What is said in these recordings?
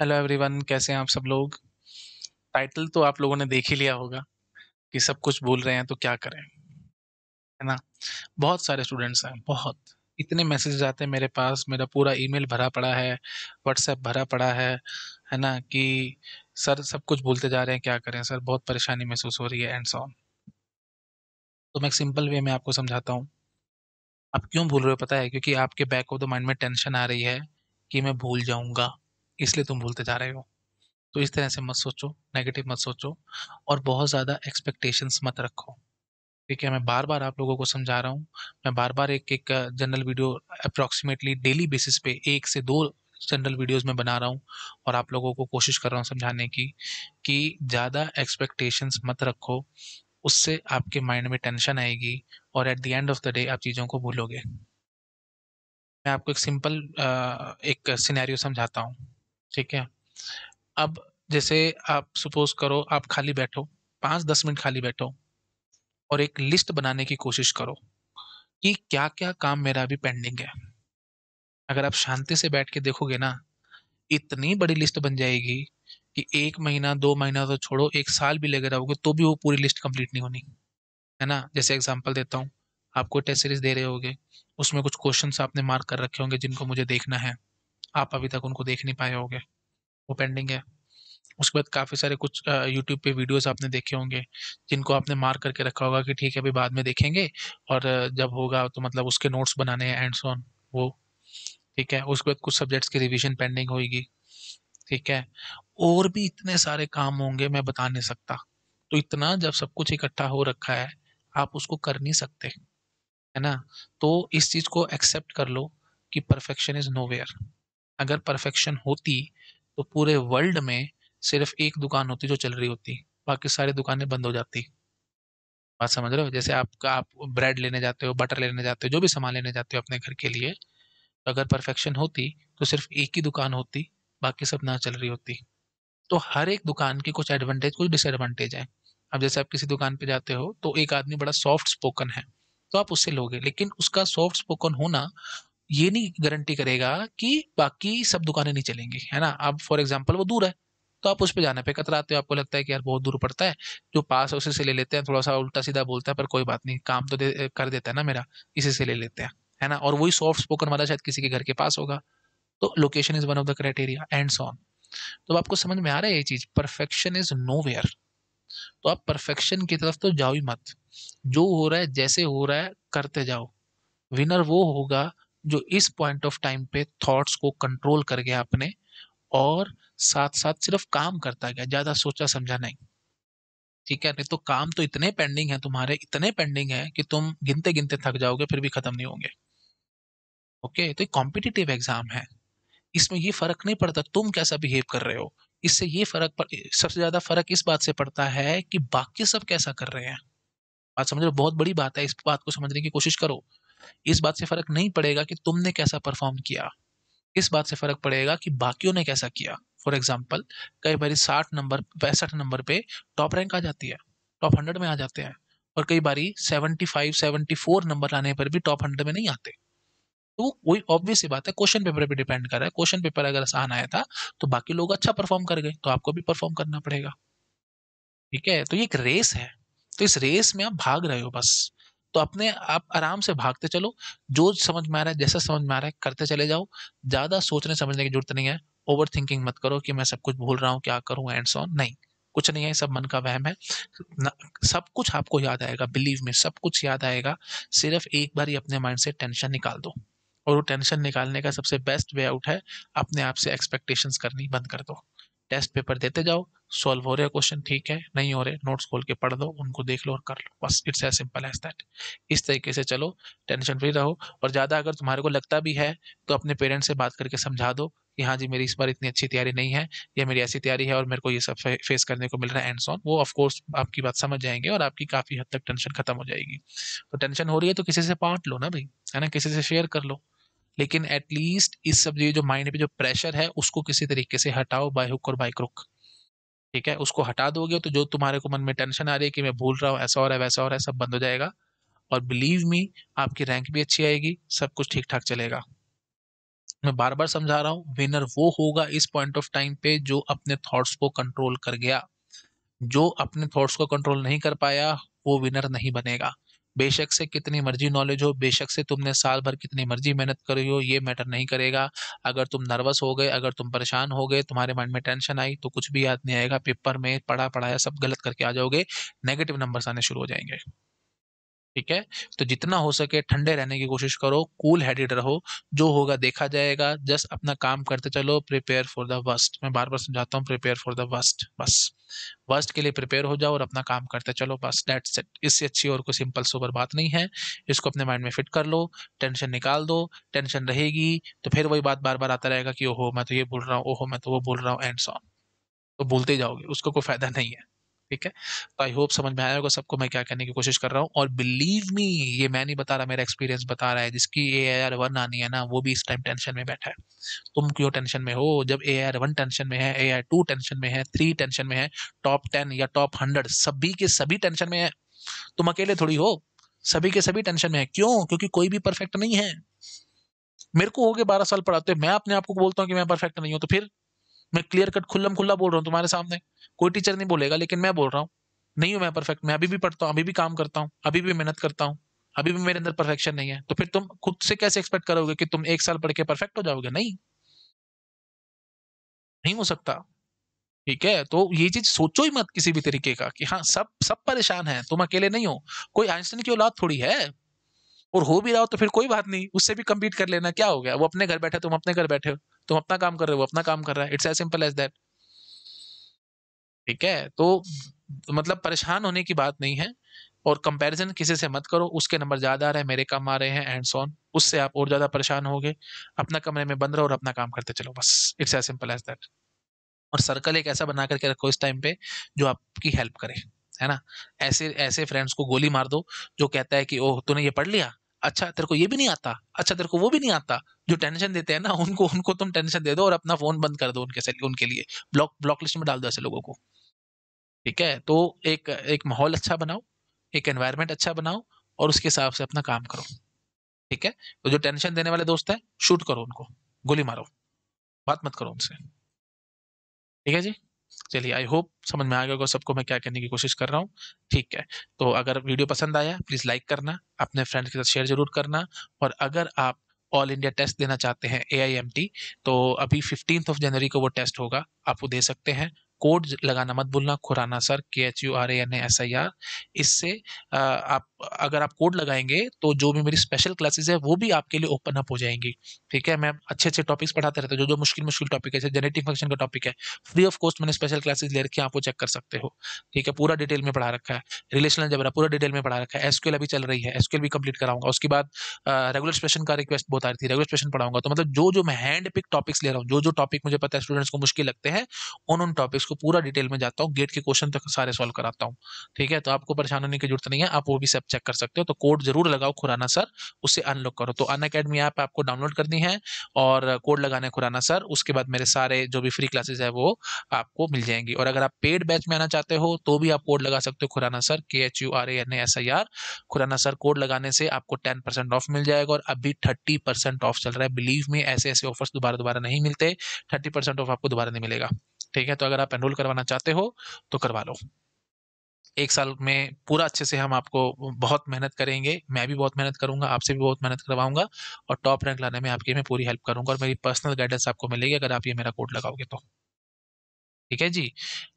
hello everyone कैसे हैं आप सब लोग टाइटल तो आप लोगों ने देख ही लिया होगा कि सब कुछ बोल रहे हैं तो क्या करें है ना बहुत सारे स्टूडेंट्स हैं बहुत इतने मैसेज आते हैं मेरे पास मेरा पूरा ईमेल भरा पड़ा है व्हाट्सएप भरा पड़ा है है ना कि सर सब कुछ बोलते जा रहे हैं क्या करें सर बहुत परेशानी महसूस हो रही है एंड सॉन तो मैं एक सिंपल वे में आपको समझाता हूँ आप क्यों भूल रहे हो पता है क्योंकि आपके बैक ऑफ द माइंड में टेंशन आ रही है कि मैं भूल जाऊंगा इसलिए तुम भूलते जा रहे हो तो इस तरह से मत सोचो नेगेटिव मत सोचो और बहुत ज़्यादा एक्सपेक्टेशंस मत रखो ठीक है मैं बार बार आप लोगों को समझा रहा हूँ मैं बार बार एक एक general video approximately daily basis पे एक से दो जनरल वीडियोस में बना रहा हूँ और आप लोगों को कोशिश कर रहा हूँ समझाने की कि ज़्यादा एक्सपेक्टेशंस मत रखो उससे आपके माइंड में टेंशन आएगी और at the end of the day आप चीज़ों को भूलोगे मैं आपको एक सिंपल एक सिनेरियो समझाता हूँ ठीक है अब जैसे आप सपोज करो आप खाली बैठो पाँच दस मिनट खाली बैठो और एक लिस्ट बनाने की कोशिश करो कि क्या क्या काम मेरा अभी पेंडिंग है अगर आप शांति से बैठ के देखोगे ना इतनी बड़ी लिस्ट बन जाएगी कि एक महीना दो महीना तो छोड़ो एक साल भी लेकर आओगे तो भी वो पूरी लिस्ट कंप्लीट नहीं होनी है ना जैसे एग्जाम्पल देता हूँ आपको टेस्ट सीरीज दे रहे होगे उसमें कुछ क्वेश्चन आपने मार्क कर रखे होंगे जिनको मुझे देखना है आप अभी तक उनको देख नहीं पाए होंगे वो पेंडिंग है उसके बाद काफ़ी सारे कुछ यूट्यूब पे वीडियोस आपने देखे होंगे जिनको आपने मार्क करके रखा होगा कि ठीक है अभी बाद में देखेंगे और जब होगा तो मतलब उसके नोट्स बनाने हैं एंड सोन वो ठीक है उसके बाद कुछ सब्जेक्ट्स की रिविजन पेंडिंग होगी ठीक है और भी इतने सारे काम होंगे मैं बता नहीं सकता तो इतना जब सब कुछ इकट्ठा हो रखा है आप उसको कर नहीं सकते है ना तो इस चीज़ को एक्सेप्ट कर लो कि परफेक्शन इज़ नो वेयर अगर परफेक्शन होती तो पूरे वर्ल्ड में सिर्फ एक दुकान होती जो चल रही होती बाकी सारी दुकानें बंद हो जाती बात समझ रहे हो जैसे आपका आप ब्रेड लेने जाते हो बटर लेने जाते हो जो भी सामान लेने जाते हो अपने घर के लिए तो अगर परफेक्शन होती तो सिर्फ एक ही दुकान होती बाकी सब ना चल रही होती तो हर एक दुकान की कुछ एडवांटेज कुछ डिसएडवांटेज है अब जैसे आप किसी दुकान पे जाते हो तो एक आदमी बड़ा सॉफ्ट स्पोकन है तो आप उससे लोगे लेकिन उसका सॉफ्ट स्पोकन होना ये नहीं गारंटी करेगा कि बाकी सब दुकानें नहीं चलेंगी है ना अब फॉर एग्जाम्पल वो दूर है तो आप उस पर जाने पे कतराते हो आपको लगता है कि यार बहुत दूर पड़ता है जो पास है उसे से ले लेते हैं थोड़ा सा उल्टा सीधा बोलता है पर कोई बात नहीं काम तो दे, कर देता है ना मेरा इसी से ले लेते हैं है ना और वही सॉफ्ट स्पोकन वाला शायद किसी के घर के पास होगा तो location is one of the criteria and so तो आपको समझ में आ रहा है ये चीज परफेक्शन इज नो वेयर तो आप परफेक्शन की तरफ तो जाओ ही मत जो हो रहा है जैसे हो रहा है करते जाओ विनर वो होगा जो इस पॉइंट ऑफ टाइम पे थॉट्स को कंट्रोल कर गया अपने और साथ साथ सिर्फ काम करता गया ज़्यादा सोचा समझा नहीं ठीक है नहीं तो काम तो इतने पेंडिंग है तुम्हारे इतने पेंडिंग है कि तुम गिनते गिनते थक जाओगे फिर भी ख़त्म नहीं होंगे ओके तो एक कॉम्पिटिटिव एग्ज़ाम है इसमें ये फ़र्क नहीं पड़ता तुम कैसा बिहेव कर रहे हो इससे ये फ़र्क सबसे ज़्यादा फ़र्क इस बात से पड़ता है कि बाकी सब कैसा कर रहे हैं बात समझ लो बहुत बड़ी बात है इस बात को समझने की कोशिश करो इस बात से फ़र्क नहीं पड़ेगा कि तुमने कैसा परफॉर्म किया इस बात से फ़र्क पड़ेगा कि बाकियों ने कैसा किया फॉर एग्जाम्पल कई बार साठ नंबर पैंसठ नंबर पे टॉप रैंक आ जाती है टॉप हंड्रेड में आ जाते हैं और कई बार seventy five seventy four number आने पर भी टॉप हंड्रेड में नहीं आते तो वो कोई ऑब्वियस ही बात है क्वेश्चन पेपर पे डिपेंड कर रहा है क्वेश्चन पेपर अगर आसान आया था तो बाकी लोग अच्छा परफॉर्म कर गए तो आपको भी परफॉर्म करना पड़ेगा ठीक है तो ये एक रेस है तो इस रेस में आप भाग रहे हो बस तो अपने आप आराम से भागते चलो जो समझ में आ रहा है जैसा समझ में आ रहा है करते चले जाओ ज़्यादा सोचने समझने की जरूरत नहीं है ओवर थिंकिंग मत करो कि मैं सब कुछ भूल रहा हूँ क्या करूँ एंड सो नहीं कुछ नहीं है सब मन का वहम है सब कुछ आपको याद आएगा बिलीव में सब कुछ याद आएगा सिर्फ एक बार ही अपने माइंड से टेंशन निकाल दो और वो टेंशन निकालने का सबसे बेस्ट वे आउट है अपने आप से एक्सपेक्टेशंस करनी बंद कर दो टेस्ट पेपर देते जाओ सॉल्व हो रहे क्वेश्चन ठीक है नहीं हो रहे नोट्स खोल के पढ़ दो उनको देख लो और कर लो बस it's as simple as that इस तरीके से चलो टेंशन फ्री रहो और ज़्यादा अगर तुम्हारे को लगता भी है तो अपने पेरेंट्स से बात करके समझा दो कि हाँ जी मेरी इस बार इतनी अच्छी तैयारी नहीं है या मेरी ऐसी तैयारी है और मेरे को ये सब फेस करने को मिल रहा है एंड सॉन वो ऑफकोर्स आपकी बात समझ जाएंगे और आपकी काफ़ी हद तक टेंशन खत्म हो जाएगी तो टेंशन हो रही है तो किसी से बांट लो ना भाई है ना किसी से शेयर कर लो लेकिन एटलीस्ट इस सब जो माइंड पे जो प्रेशर है उसको किसी तरीके से हटाओ बाय हुक और बाय क्रुक ठीक है उसको हटा दोगे तो जो तुम्हारे को मन में टेंशन आ रही है कि मैं भूल रहा हूँ ऐसा और है वैसा और है सब बंद हो जाएगा और बिलीव मी आपकी रैंक भी अच्छी आएगी सब कुछ ठीक ठाक चलेगा मैं बार बार समझा रहा हूँ विनर वो होगा इस पॉइंट ऑफ टाइम पे जो अपने थॉट्स को कंट्रोल कर गया जो अपने थॉट्स को कंट्रोल नहीं कर पाया वो विनर नहीं बनेगा बेशक से कितनी मर्जी नॉलेज हो बेशक से तुमने साल भर कितनी मर्जी मेहनत करी हो ये मैटर नहीं करेगा अगर तुम नर्वस हो गए अगर तुम परेशान हो गए तुम्हारे माइंड में टेंशन आई तो कुछ भी याद नहीं आएगा पेपर में पढ़ा पढ़ाया सब गलत करके आ जाओगे नेगेटिव नंबर्स आने शुरू हो जाएंगे ठीक है तो जितना हो सके ठंडे रहने की कोशिश करो कूल हेडेड रहो जो होगा देखा जाएगा जस्ट अपना काम करते चलो प्रिपेयर फॉर द वर्स्ट मैं बार बार समझाता हूँ प्रिपेयर फॉर द वर्स्ट बस वर्स्ट के लिए प्रिपेयर हो जाओ और अपना काम करते चलो बस डेट सेट इससे अच्छी और कोई सिंपल सुपर बात नहीं है इसको अपने माइंड में फिट कर लो टेंशन निकाल दो टेंशन रहेगी तो फिर वही बात बार बार आता रहेगा कि ओहो मैं तो ये बोल रहा हूँ ओहो मैं तो वो बोल रहा हूँ एंड सॉन तो बोलते जाओगे उसको कोई फायदा नहीं है ठीक है तो आई होप समझ में आया होगा सबको मैं क्या कहने की कोशिश कर रहा हूँ और बिलीव मी ये मैं नहीं बता रहा मेरा एक्सपीरियंस बता रहा है जिसकी ए आई आर वन आनी है ना वो भी इस टाइम टेंशन में बैठा है तुम क्यों टेंशन में हो जब A I R one tension में है ए आई टू टेंशन में है थ्री टेंशन में है टॉप टेन या टॉप हंड्रेड सभी के सभी टेंशन में है तुम अकेले थोड़ी हो सभी के सभी टेंशन में है क्यों क्योंकि कोई भी परफेक्ट नहीं है मेरे को हो गए बारह साल पढ़ाते मैं अपने आप को बोलता हूँ कि मैं परफेक्ट नहीं हूँ तो फिर मैं क्लियर कट खुल्लम खुल्ला बोल रहा हूँ तुम्हारे सामने कोई टीचर नहीं बोलेगा लेकिन मैं बोल रहा हूँ नहीं हूँ मैं परफेक्ट मैं अभी भी पढ़ता हूँ अभी भी काम करता हूँ अभी भी मेहनत करता हूँ अभी भी मेरे अंदर परफेक्शन नहीं है तो फिर तुम खुद से कैसे एक्सपेक्ट करोगे कि तुम एक साल पढ़ के परफेक्ट हो जाओगे नहीं नहीं हो सकता ठीक है तो ये चीज सोचो ही मत किसी भी तरीके का कि हाँ सब सब परेशान है तुम अकेले नहीं हो कोई आइंस्टीन की औलाद थोड़ी है और हो भी रहा हो तो फिर कोई बात नहीं उससे भी कम्पीट कर लेना क्या हो गया वो अपने घर बैठे तुम अपने घर बैठे हो तुम अपना काम कर रहे हो अपना काम कर रहा है it's as simple as that ठीक है तो मतलब परेशान होने की बात नहीं है और कंपैरिजन किसी से मत करो उसके नंबर ज़्यादा आ रहे हैं मेरे कम आ रहे हैं एंड सोन उससे आप और ज़्यादा परेशान हो गए अपना कमरे में बंद रहो और अपना काम करते चलो बस it's as simple as that और सर्कल एक ऐसा बना करके रखो इस टाइम पे जो आपकी हेल्प करे है ना ऐसे ऐसे फ्रेंड्स को गोली मार दो जो कहता है कि ओह तूने ये पढ़ लिया अच्छा तेरे को ये भी नहीं आता अच्छा तेरे को वो भी नहीं आता जो टेंशन देते हैं ना उनको उनको तुम टेंशन दे दो और अपना फोन बंद कर दो उनके से, उनके लिए ब्लॉक ब्लॉक लिस्ट में डाल दो ऐसे लोगों को ठीक है तो एक एक माहौल अच्छा बनाओ एक एनवायरमेंट अच्छा बनाओ और उसके हिसाब से अपना काम करो ठीक है तो जो टेंशन देने वाले दोस्त हैं शूट करो उनको गोली मारो बात मत करो उनसे ठीक है जी चलिए आई होप समझ में आ गया होगा सबको मैं क्या करने की कोशिश कर रहा हूँ ठीक है तो अगर वीडियो पसंद आया प्लीज़ लाइक करना अपने फ्रेंड के साथ शेयर जरूर करना और अगर आप ऑल इंडिया टेस्ट देना चाहते हैं ए तो अभी फिफ्टीन ऑफ जनवरी को वो टेस्ट होगा आप वो दे सकते हैं कोड लगाना मत बोलना Khurana sir K H U R A N S I R इससे आप अगर आप कोड लगाएंगे तो जो भी मेरी स्पेशल क्लासेस है वो भी आपके लिए ओपन अप हो जाएंगी ठीक है मैं अच्छे अच्छे टॉपिक्स पढ़ाते रहता हूँ जो जो मुश्किल मुश्किल टॉपिक है जेनेटिक फंक्शन का टॉपिक है फ्री ऑफ कॉस्ट मैंने स्पेशल क्लासेस ले रखी है आप वो चेक कर सकते हो ठीक है पूरा डिटेल में पढ़ा रखा है रिलेशनल जबरा पूरा डिटेल में पढ़ा रखा है एसक्यूएल अभी चल रही है एसक्यूएल भी कंप्लीट कराऊंगा उसके बाद रेगुलर स्पेशन का रिक्वेस्ट बहुत आ रही थी रेगुलर स्पेशन पढ़ाऊंगा तो मतलब जो जो मैं हैंड पिक टॉपिक्स ले रहा हूँ जो जो टॉपिक मुझे पता है स्टूडेंट्स को मुश्किल लगते हैं उन उन टॉपिक्स उसको पूरा डिटेल में जाता हूँ गेट के क्वेश्चन तक सारे सॉल्व कराता हूँ ठीक है तो आपको परेशान होने की जरूरत नहीं है आप वो भी सब चेक कर सकते हो तो कोड जरूर लगाओ खुराना सर उससे अनलॉक करो तो अन अकेडमी ऐप आपको डाउनलोड करनी है और कोड लगाना खुराना सर उसके बाद मेरे सारे जो भी फ्री क्लासेज है वो आपको मिल जाएंगी और अगर आप पेड बैच में आना चाहते हो तो भी आप कोड लगा सकते हो Khurana sir K H U R N S I R Khurana sir code लगाने से आपको टेन परसेंट ऑफ मिल जाएगा और अभी थर्टी परसेंट ऑफ चल रहा है बिलीव में ऐसे ऐसे ऑफर्स दोबारा दोबारा नहीं मिलते थर्टी परसेंट ऑफ आपको दोबारा नहीं मिलेगा ठीक है तो अगर आप एनरोल करवाना चाहते हो तो करवा लो एक साल में पूरा अच्छे से हम आपको बहुत मेहनत करेंगे मैं भी बहुत मेहनत करूंगा आपसे भी बहुत मेहनत करवाऊंगा और टॉप रैंक लाने में आपकी मैं पूरी हेल्प करूंगा और मेरी पर्सनल गाइडेंस आपको मिलेगी अगर आप ये मेरा कोड लगाओगे तो ठीक है जी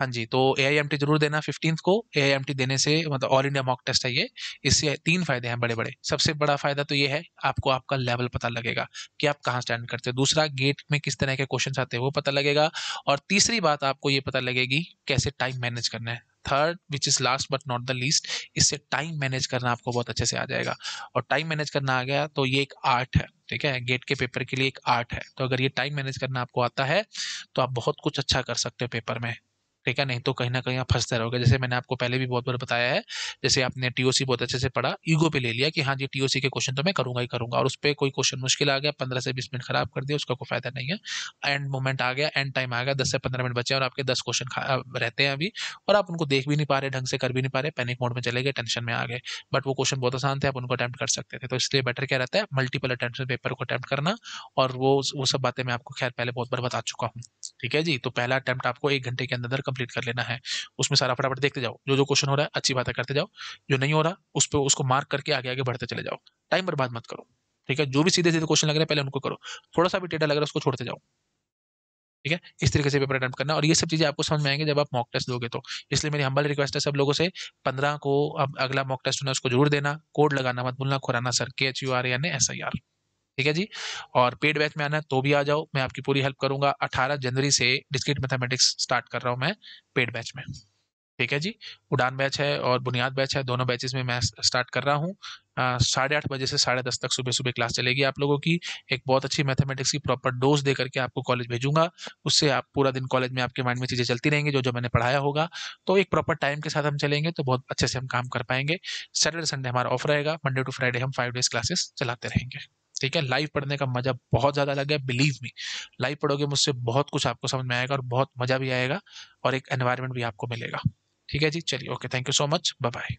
हाँ जी तो ए आई एम टी जरूर देना फिफ्टीन को ए आई एम टी देने से मतलब ऑल इंडिया मॉक टेस्ट है ये इससे तीन फायदे हैं बड़े बड़े सबसे बड़ा फायदा तो ये है आपको आपका लेवल पता लगेगा कि आप कहाँ स्टैंड करते हो दूसरा गेट में किस तरह के क्वेश्चन आते हैं वो पता लगेगा और तीसरी बात आपको ये पता लगेगी कैसे टाइम मैनेज करना है third which is last but not the least इससे टाइम मैनेज करना आपको बहुत अच्छे से आ जाएगा और टाइम मैनेज करना आ गया तो ये एक आर्ट है ठीक है गेट के पेपर के लिए एक आर्ट है तो अगर ये टाइम मैनेज करना आपको आता है तो आप बहुत कुछ अच्छा कर सकते हो पेपर में ठीक है नहीं तो कहीं ना कहीं आप फंसते रहोगे जैसे मैंने आपको पहले भी बहुत बार बताया है जैसे आपने टीओसी बहुत अच्छे से पढ़ा ईगो पे ले लिया कि हाँ जी टीओसी के क्वेश्चन तो मैं करूंगा ही करूंगा और उस पर कोई क्वेश्चन मुश्किल आ गया पंद्रह से बीस मिनट खराब कर दिया उसका कोई फायदा नहीं है एंड मोमेंट आ गया एंड टाइम आ गया दस से पंद्रह मिनट बचे और आपके दस क्वेश्चन रहते हैं अभी और आप उनको देख भी नहीं पा रहे ढंग से कर भी नहीं पा रहे पैनिक मोड में चले गए टेंशन में आ गए बट वो क्वेश्चन बहुत आसान थे आप उनको अटैम्प्ट कर सकते थे तो इसलिए बेटर क्या रहता है मल्टीपल अटैम्प्ट पेपर को अटैम्प्ट करना और वो वो सब बातें मैं आपको खैर पहले बहुत बार बता चुका हूँ ठीक है जी तो पहला अटैम्प्ट आपको एक घंटे के अंदर अंदर कंप्लीट कर लेना है उसमें सारा फटाफट देखते जाओ जो जो क्वेश्चन हो रहा है अच्छी बातें करते जाओ जो नहीं हो रहा उस पर उसको मार्क करके आगे आगे बढ़ते चले जाओ टाइम पर मत करो ठीक है जो भी सीधे सीधे क्वेश्चन लग रहे हैं पहले उनको करो थोड़ा सा भी डेटा लग रहा है उसको छोड़ते जाओ ठीक है इस तरीके से पेपर अटैम्प्ट करना और ये सब चीजें आपको समझ में आएंगे जब आप मॉक टेस्ट दोगे तो इसलिए मेरी हम्बल रिक्वेस्ट है सब लोगों से पंद्रह को अब अगला मॉक टेस्ट होना उसको जरूर देना कोड लगाना मत भूलना Khurana sir K H U R यानी एस आई आर ठीक है जी और पेड बैच में आना है तो भी आ जाओ मैं आपकी पूरी हेल्प करूंगा अठारह जनवरी से डिस्क्रिट मैथमेटिक्स स्टार्ट कर रहा हूँ मैं पेड बैच में ठीक है जी उड़ान बैच है और बुनियाद बैच है दोनों बैचेस में मैं स्टार्ट कर रहा हूँ साढ़े आठ बजे से साढ़े दस तक सुबह सुबह क्लास चलेगी आप लोगों की एक बहुत अच्छी मैथमेटिक्स की प्रॉपर डोज दे करके आपको कॉलेज भेजूंगा उससे आप पूरा दिन कॉलेज में आपके माइंड में चीज़ें चलती रहेंगी जो जो मैंने पढ़ाया होगा तो एक प्रॉपर टाइम के साथ हम चलेंगे तो बहुत अच्छे से हम काम कर पाएंगे सैटरडे संडे हमारा ऑफ रहेगा मंडे टू फ्राइडे हम फाइव डेज क्लासेस चलाते रहेंगे ठीक है लाइव पढ़ने का मजा बहुत ज़्यादा अलग है बिलीव मी लाइव पढ़ोगे मुझसे बहुत कुछ आपको समझ में आएगा और बहुत मज़ा भी आएगा और एक एनवायरमेंट भी आपको मिलेगा ठीक है जी चलिए okay thank you so much bye bye